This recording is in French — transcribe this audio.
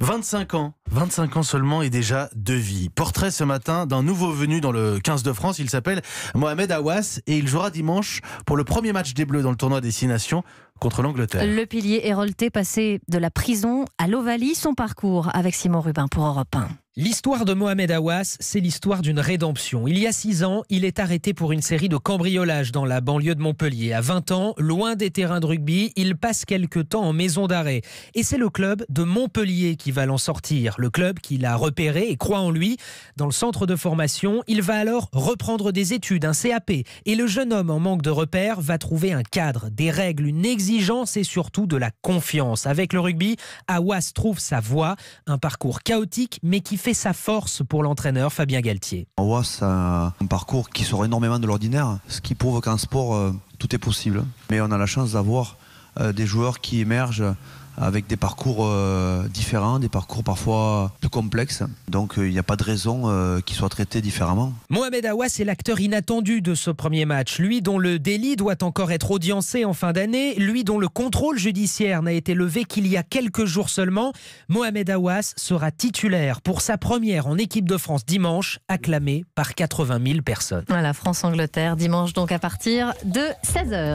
25 hum. ans 25 ans seulement et déjà de vie. Portrait ce matin d'un nouveau venu dans le 15 de France. Il s'appelle Mohamed Awas et il jouera dimanche pour le premier match des Bleus dans le tournoi des Nations contre l'Angleterre. Le pilier hérolté passé de la prison à l'Ovalie, son parcours avec Simon Rubin pour Europe 1. L'histoire de Mohamed Awas, c'est l'histoire d'une rédemption. Il y a six ans, il est arrêté pour une série de cambriolages dans la banlieue de Montpellier. À 20 ans, loin des terrains de rugby, il passe quelques temps en maison d'arrêt. Et c'est le club de Montpellier qui va l'en sortir le club qui l'a repéré et croit en lui. Dans le centre de formation, il va alors reprendre des études, un CAP. Et le jeune homme en manque de repères va trouver un cadre, des règles, une exigence et surtout de la confiance. Avec le rugby, Awas trouve sa voie, un parcours chaotique mais qui fait sa force pour l'entraîneur Fabien Galtier. Awas a un parcours qui sort énormément de l'ordinaire, ce qui prouve qu'en sport, euh, tout est possible. Mais on a la chance d'avoir euh, des joueurs qui émergent avec des parcours euh, différents, des parcours parfois plus complexes. Donc euh, il n'y a pas de raison qu'ils soient traités différemment. Mohamed Awas est l'acteur inattendu de ce premier match. Lui dont le délit doit encore être audiencé en fin d'année, lui dont le contrôle judiciaire n'a été levé qu'il y a quelques jours seulement. Mohamed Awas sera titulaire pour sa première en équipe de France dimanche, acclamé par 80 000 personnes. voilà, France-Angleterre, dimanche donc à partir de 16h.